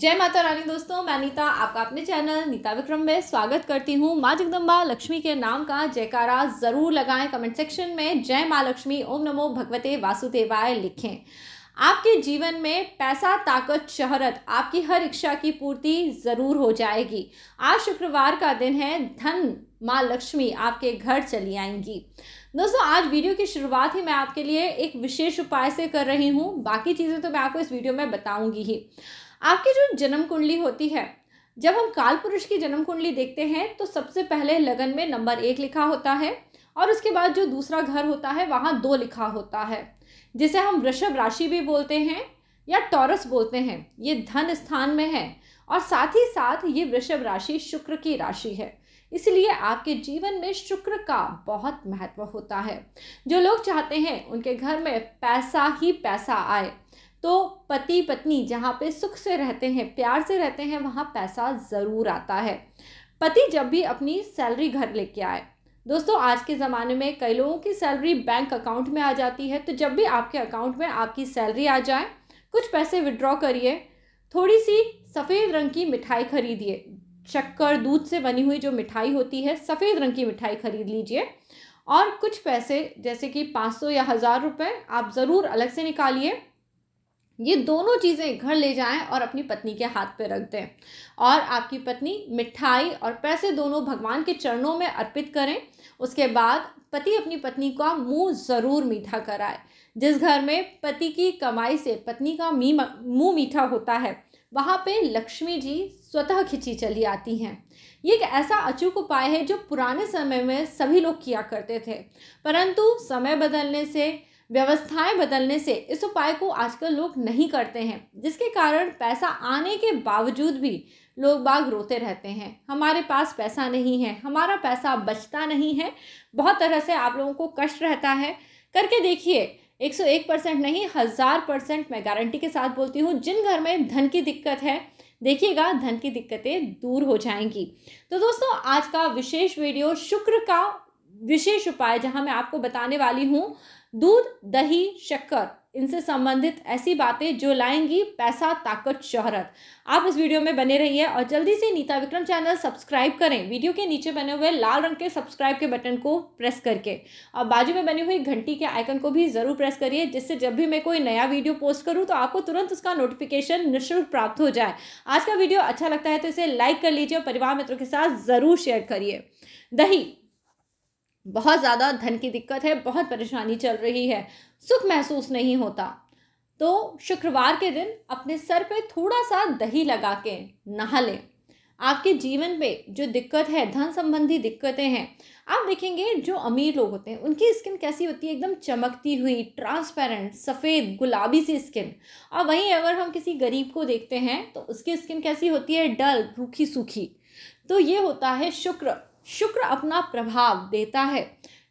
जय माता रानी दोस्तों मैं नीता आपका अपने चैनल नीता विक्रम में स्वागत करती हूँ माँ जगदम्बा लक्ष्मी के नाम का जयकारा ज़रूर लगाएं कमेंट सेक्शन में जय माँ लक्ष्मी ओम नमो भगवते वासुदेवाय लिखें आपके जीवन में पैसा ताकत शहरत आपकी हर इच्छा की पूर्ति ज़रूर हो जाएगी आज शुक्रवार का दिन है धन माँ लक्ष्मी आपके घर चली आएंगी दोस्तों आज वीडियो की शुरुआत ही मैं आपके लिए एक विशेष उपाय से कर रही हूँ बाकी चीज़ें तो मैं आपको इस वीडियो में बताऊँगी ही आपकी जो जन्म कुंडली होती है जब हम काल पुरुष की जन्म कुंडली देखते हैं तो सबसे पहले लगन में नंबर एक लिखा होता है और उसके बाद जो दूसरा घर होता है वहाँ दो लिखा होता है जिसे हम वृषभ राशि भी बोलते हैं या टॉरस बोलते हैं ये धन स्थान में है और साथ ही साथ ये वृषभ राशि शुक्र की राशि है इसलिए आपके जीवन में शुक्र का बहुत महत्व होता है जो लोग चाहते हैं उनके घर में पैसा ही पैसा आए तो पति पत्नी जहाँ पे सुख से रहते हैं प्यार से रहते हैं वहाँ पैसा ज़रूर आता है पति जब भी अपनी सैलरी घर लेके आए दोस्तों आज के ज़माने में कई लोगों की सैलरी बैंक अकाउंट में आ जाती है तो जब भी आपके अकाउंट में आपकी सैलरी आ जाए कुछ पैसे विड्रॉ करिए थोड़ी सी सफ़ेद रंग की मिठाई खरीदिए शक्कर दूध से बनी हुई जो मिठाई होती है सफ़ेद रंग की मिठाई खरीद लीजिए और कुछ पैसे जैसे कि पाँच सौ या हज़ार रुपये आप ज़रूर अलग से निकालिए ये दोनों चीज़ें घर ले जाएं और अपनी पत्नी के हाथ पे रख दें और आपकी पत्नी मिठाई और पैसे दोनों भगवान के चरणों में अर्पित करें उसके बाद पति अपनी पत्नी का मुंह ज़रूर मीठा कराए जिस घर में पति की कमाई से पत्नी का मुंह मीठा होता है वहाँ पे लक्ष्मी जी स्वतः खिंची चली आती हैं ये एक ऐसा अचूक उपाय है जो पुराने समय में सभी लोग किया करते थे परंतु समय बदलने से व्यवस्थाएं बदलने से इस उपाय को आजकल लोग नहीं करते हैं जिसके कारण पैसा आने के बावजूद भी लोग बाग रोते रहते हैं हमारे पास पैसा नहीं है हमारा पैसा बचता नहीं है बहुत तरह से आप लोगों को कष्ट रहता है करके देखिए एक सौ एक परसेंट नहीं हज़ार परसेंट मैं गारंटी के साथ बोलती हूँ जिन घर में धन की दिक्कत है देखिएगा धन की दिक्कतें दूर हो जाएंगी तो दोस्तों आज का विशेष वीडियो शुक्र का विशेष उपाय जहाँ मैं आपको बताने वाली हूँ दूध दही शक्कर इनसे संबंधित ऐसी बातें जो लाएंगी पैसा ताकत शहरत आप इस वीडियो में बने रहिए और जल्दी से नीता विक्रम चैनल सब्सक्राइब करें वीडियो के नीचे बने हुए लाल रंग के सब्सक्राइब के बटन को प्रेस करके और बाजू में बनी हुई घंटी के आइकन को भी ज़रूर प्रेस करिए जिससे जब भी मैं कोई नया वीडियो पोस्ट करूँ तो आपको तुरंत उसका नोटिफिकेशन निःशुल्क प्राप्त हो जाए आज का वीडियो अच्छा लगता है तो इसे लाइक कर लीजिए और परिवार मित्रों के साथ ज़रूर शेयर करिए दही बहुत ज़्यादा धन की दिक्कत है बहुत परेशानी चल रही है सुख महसूस नहीं होता तो शुक्रवार के दिन अपने सर पे थोड़ा सा दही लगा के नहा लें आपके जीवन पे जो दिक्कत है धन संबंधी दिक्कतें हैं आप देखेंगे जो अमीर लोग होते हैं उनकी स्किन कैसी होती है एकदम चमकती हुई ट्रांसपेरेंट सफ़ेद गुलाबी सी स्किन और वहीं अगर हम किसी गरीब को देखते हैं तो उसकी स्किन कैसी होती है डल रूखी सूखी तो ये होता है शुक्र शुक्र अपना प्रभाव देता है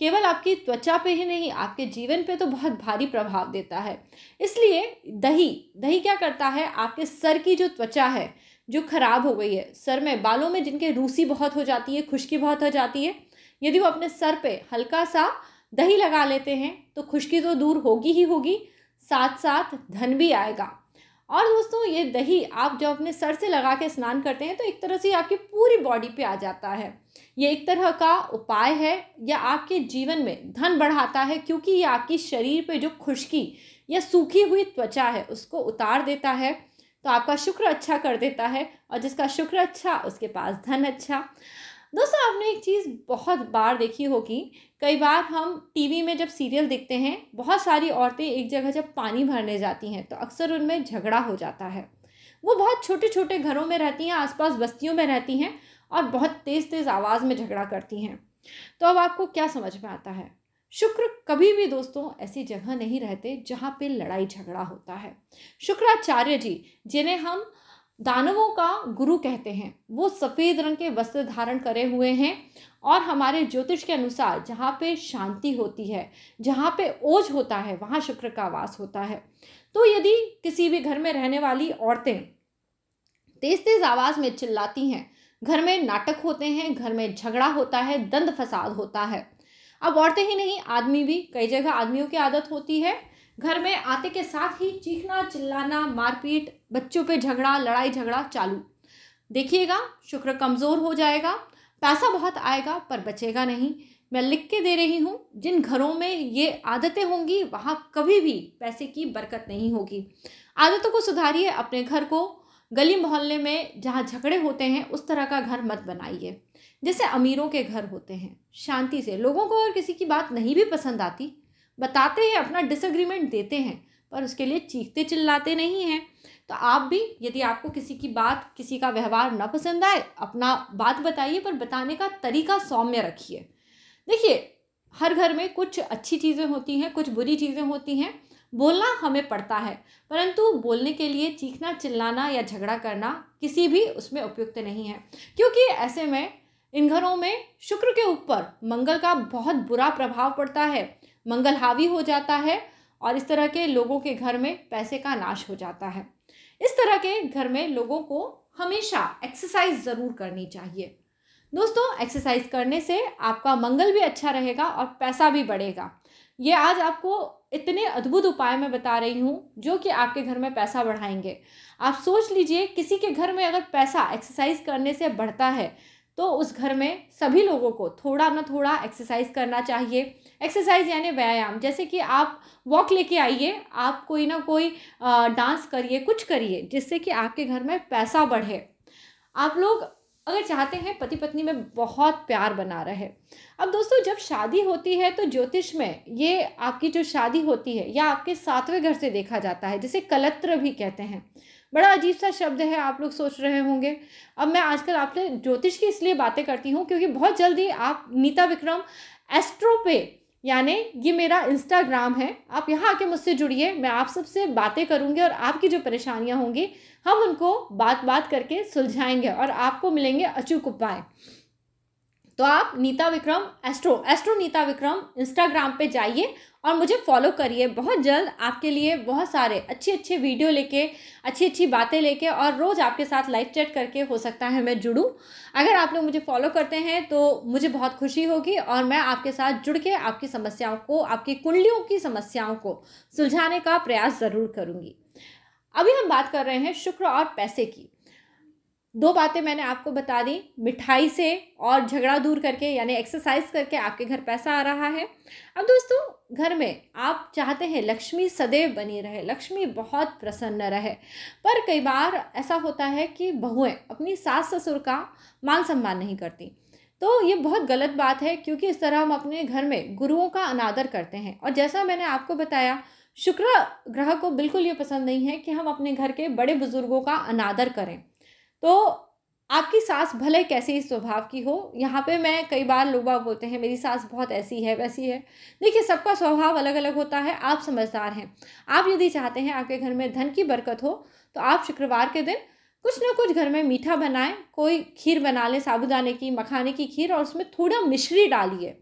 केवल आपकी त्वचा पे ही नहीं आपके जीवन पे तो बहुत भारी प्रभाव देता है इसलिए दही दही क्या करता है आपके सर की जो त्वचा है जो खराब हो गई है सर में बालों में जिनके रूसी बहुत हो जाती है खुश्की बहुत हो जाती है यदि वो अपने सर पे हल्का सा दही लगा लेते हैं तो खुश्की तो दूर होगी ही होगी साथ साथ धन भी आएगा और दोस्तों ये दही आप जब अपने सर से लगा के स्नान करते हैं तो एक तरह से आपकी पूरी बॉडी पे आ जाता है ये एक तरह का उपाय है या आपके जीवन में धन बढ़ाता है क्योंकि ये आपकी शरीर पे जो खुश्की या सूखी हुई त्वचा है उसको उतार देता है तो आपका शुक्र अच्छा कर देता है और जिसका शुक्र अच्छा उसके पास धन अच्छा दोस्तों आपने एक चीज़ बहुत बार देखी होगी कई बार हम टीवी में जब सीरियल देखते हैं बहुत सारी औरतें एक जगह जब पानी भरने जाती हैं तो अक्सर उनमें झगड़ा हो जाता है वो बहुत छोटे छोटे घरों में रहती हैं आसपास बस्तियों में रहती हैं और बहुत तेज़ तेज़ आवाज़ में झगड़ा करती हैं तो अब आपको क्या समझ में आता है शुक्र कभी भी दोस्तों ऐसी जगह नहीं रहते जहाँ पे लड़ाई झगड़ा होता है शुक्राचार्य जी जिन्हें हम दानवों का गुरु कहते हैं वो सफ़ेद रंग के वस्त्र धारण करे हुए हैं और हमारे ज्योतिष के अनुसार जहाँ पे शांति होती है जहाँ पे ओझ होता है वहाँ शुक्र का वास होता है तो यदि किसी भी घर में रहने वाली औरतें तेज़ तेज़ आवाज़ में चिल्लाती हैं घर में नाटक होते हैं घर में झगड़ा होता है दंद फसाद होता है अब औरतें ही नहीं आदमी भी कई जगह आदमियों की आदत होती है घर में आते के साथ ही चीखना चिल्लाना मारपीट बच्चों पे झगड़ा लड़ाई झगड़ा चालू देखिएगा शुक्र कमज़ोर हो जाएगा पैसा बहुत आएगा पर बचेगा नहीं मैं लिख के दे रही हूँ जिन घरों में ये आदतें होंगी वहाँ कभी भी पैसे की बरकत नहीं होगी आदतों को सुधारिए अपने घर को गली मोहल्ले में जहाँ झगड़े होते हैं उस तरह का घर मत बनाइए जैसे अमीरों के घर होते हैं शांति से लोगों को अगर किसी की बात नहीं भी पसंद आती बताते हैं अपना डिसएग्रीमेंट देते हैं पर उसके लिए चीखते चिल्लाते नहीं हैं तो आप भी यदि आपको किसी की बात किसी का व्यवहार ना पसंद आए अपना बात बताइए पर बताने का तरीका सौम्य रखिए देखिए हर घर में कुछ अच्छी चीज़ें होती हैं कुछ बुरी चीज़ें होती हैं बोलना हमें पड़ता है परंतु बोलने के लिए चीखना चिल्लाना या झगड़ा करना किसी भी उसमें उपयुक्त नहीं है क्योंकि ऐसे में इन घरों में शुक्र के ऊपर मंगल का बहुत बुरा प्रभाव पड़ता है मंगल हावी हो जाता है और इस तरह के लोगों के घर में पैसे का नाश हो जाता है इस तरह के घर में लोगों को हमेशा एक्सरसाइज ज़रूर करनी चाहिए दोस्तों एक्सरसाइज करने से आपका मंगल भी अच्छा रहेगा और पैसा भी बढ़ेगा ये आज आपको इतने अद्भुत उपाय मैं बता रही हूँ जो कि आपके घर में पैसा बढ़ाएंगे आप सोच लीजिए किसी के घर में अगर पैसा एक्सरसाइज करने से बढ़ता है तो उस घर में सभी लोगों को थोड़ा ना थोड़ा एक्सरसाइज करना चाहिए एक्सरसाइज यानी व्यायाम जैसे कि आप वॉक लेके आइए आप कोई ना कोई डांस करिए कुछ करिए जिससे कि आपके घर में पैसा बढ़े आप लोग अगर चाहते हैं पति पत्नी में बहुत प्यार बना रहे अब दोस्तों जब शादी होती है तो ज्योतिष में ये आपकी जो शादी होती है या आपके सातवें घर से देखा जाता है जिसे कलत्र भी कहते हैं बड़ा अजीब सा शब्द है आप लोग सोच रहे होंगे अब मैं आजकल आपसे ज्योतिष की इसलिए बातें करती हूँ क्योंकि बहुत जल्दी आप नीता विक्रम एस्ट्रो पे यानी ये मेरा इंस्टाग्राम है आप यहाँ आके मुझसे जुड़िए मैं आप सबसे बातें करूँगी और आपकी जो परेशानियाँ होंगी हम उनको बात बात करके सुलझाएंगे और आपको मिलेंगे अचूक उपाय तो आप Neeta Vikram astro astro Neeta Vikram Instagram पे जाइए और मुझे फॉलो करिए बहुत जल्द आपके लिए बहुत सारे अच्छे अच्छे वीडियो लेके अच्छी अच्छी बातें लेके और रोज़ आपके साथ लाइव चैट करके हो सकता है मैं जुड़ूँ अगर आप लोग मुझे फॉलो करते हैं तो मुझे बहुत खुशी होगी और मैं आपके साथ जुड़ के आपकी समस्याओं को आपकी कुंडलियों की समस्याओं को सुलझाने का प्रयास ज़रूर करूँगी अभी हम बात कर रहे हैं शुक्र और पैसे की दो बातें मैंने आपको बता दी मिठाई से और झगड़ा दूर करके यानी एक्सरसाइज करके आपके घर पैसा आ रहा है अब दोस्तों घर में आप चाहते हैं लक्ष्मी सदैव बनी रहे लक्ष्मी बहुत प्रसन्न रहे पर कई बार ऐसा होता है कि बहुएं अपनी सास ससुर का मान सम्मान नहीं करती तो ये बहुत गलत बात है क्योंकि इस तरह हम अपने घर में गुरुओं का अनादर करते हैं और जैसा मैंने आपको बताया शुक्र ग्रह को बिल्कुल ये पसंद नहीं है कि हम अपने घर के बड़े बुजुर्गों का अनादर करें तो आपकी सास भले कैसे इस स्वभाव की हो यहाँ पे मैं कई बार लोग बाग बोलते हैं मेरी सास बहुत ऐसी है वैसी है देखिए सबका स्वभाव अलग अलग होता है आप समझदार हैं आप यदि चाहते हैं आपके घर में धन की बरकत हो तो आप शुक्रवार के दिन कुछ ना कुछ घर में मीठा बनाएं कोई खीर बना लें साबुदाने की मखाने की खीर और उसमें थोड़ा मिश्री डालिए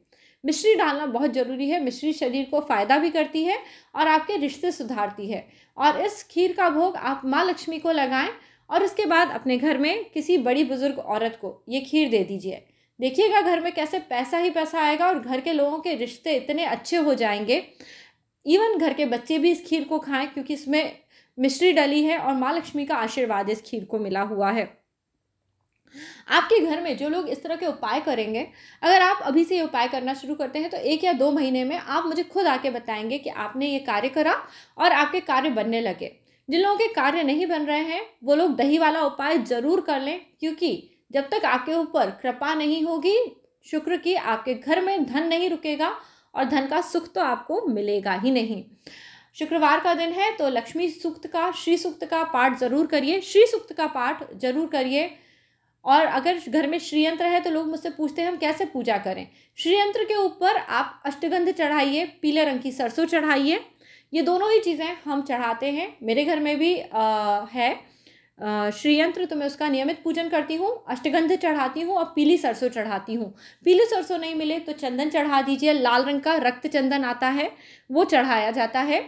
मिश्री डालना बहुत ज़रूरी है मिश्री शरीर को फ़ायदा भी करती है और आपके रिश्ते सुधारती है और इस खीर का भोग आप माँ लक्ष्मी को लगाएं और उसके बाद अपने घर में किसी बड़ी बुज़ुर्ग औरत को ये खीर दे दीजिए देखिएगा घर में कैसे पैसा ही पैसा आएगा और घर के लोगों के रिश्ते इतने अच्छे हो जाएंगे इवन घर के बच्चे भी इस खीर को खाएं क्योंकि इसमें मिश्री डली है और माँ लक्ष्मी का आशीर्वाद इस खीर को मिला हुआ है आपके घर में जो लोग इस तरह के उपाय करेंगे अगर आप अभी से ये उपाय करना शुरू करते हैं तो एक या दो महीने में आप मुझे खुद आके बताएंगे कि आपने ये कार्य करा और आपके कार्य बनने लगे जिन लोगों के कार्य नहीं बन रहे हैं वो लोग दही वाला उपाय जरूर कर लें क्योंकि जब तक आपके ऊपर कृपा नहीं होगी शुक्र की आपके घर में धन नहीं रुकेगा और धन का सुख तो आपको मिलेगा ही नहीं शुक्रवार का दिन है तो लक्ष्मी सूक्त का श्री सूक्त का पाठ जरूर करिए श्री सूक्त का पाठ जरूर करिए और अगर घर में श्रीयंत्र है तो लोग मुझसे पूछते हैं हम कैसे पूजा करें श्रीयंत्र के ऊपर आप अष्टगंध चढ़ाइए पीले रंग की सरसों चढ़ाइए ये दोनों ही चीज़ें हम चढ़ाते हैं मेरे घर में भी आ, है श्रीयंत्र तो मैं उसका नियमित पूजन करती हूँ अष्टगंध चढ़ाती हूँ और पीली सरसों चढ़ाती हूँ पीली सरसों नहीं मिले तो चंदन चढ़ा दीजिए लाल रंग का रक्त चंदन आता है वो चढ़ाया जाता है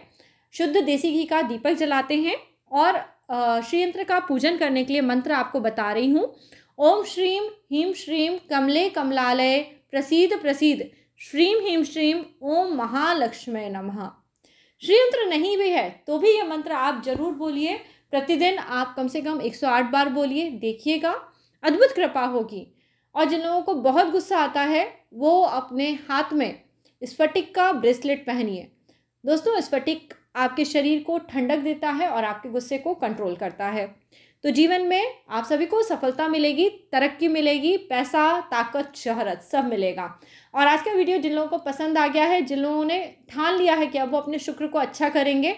शुद्ध देसी घी का दीपक जलाते हैं और श्रीयंत्र का पूजन करने के लिए मंत्र आपको बता रही हूँ ओम श्रीम हीम श्रीम कमले कमलालय प्रसिद्ध प्रसिद्ध श्रीम हीम श्रीम ओम महालक्ष्मी नमः श्रीयंत्र नहीं भी है तो भी ये मंत्र आप जरूर बोलिए प्रतिदिन आप कम से कम 108 बार बोलिए देखिएगा अद्भुत कृपा होगी और जिन लोगों को बहुत गुस्सा आता है वो अपने हाथ में स्फटिक का ब्रेसलेट पहनिए दोस्तों स्फटिक आपके शरीर को ठंडक देता है और आपके गुस्से को कंट्रोल करता है तो जीवन में आप सभी को सफलता मिलेगी तरक्की मिलेगी पैसा ताकत शहरत सब मिलेगा और आज का वीडियो जिन लोगों को पसंद आ गया है जिन लोगों ने ठान लिया है कि अब वो अपने शुक्र को अच्छा करेंगे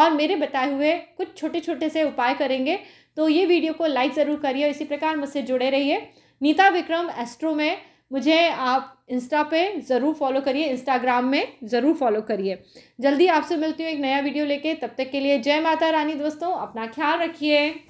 और मेरे बताए हुए कुछ छोटे छोटे से उपाय करेंगे तो ये वीडियो को लाइक ज़रूर करिए इसी प्रकार मुझसे जुड़े रहिए नीता विक्रम एस्ट्रो में मुझे आप इंस्टा पे ज़रूर फॉलो करिए इंस्टाग्राम में ज़रूर फॉलो करिए जल्दी आपसे मिलती हूँ एक नया वीडियो लेके तब तक के लिए जय माता रानी दोस्तों अपना ख्याल रखिए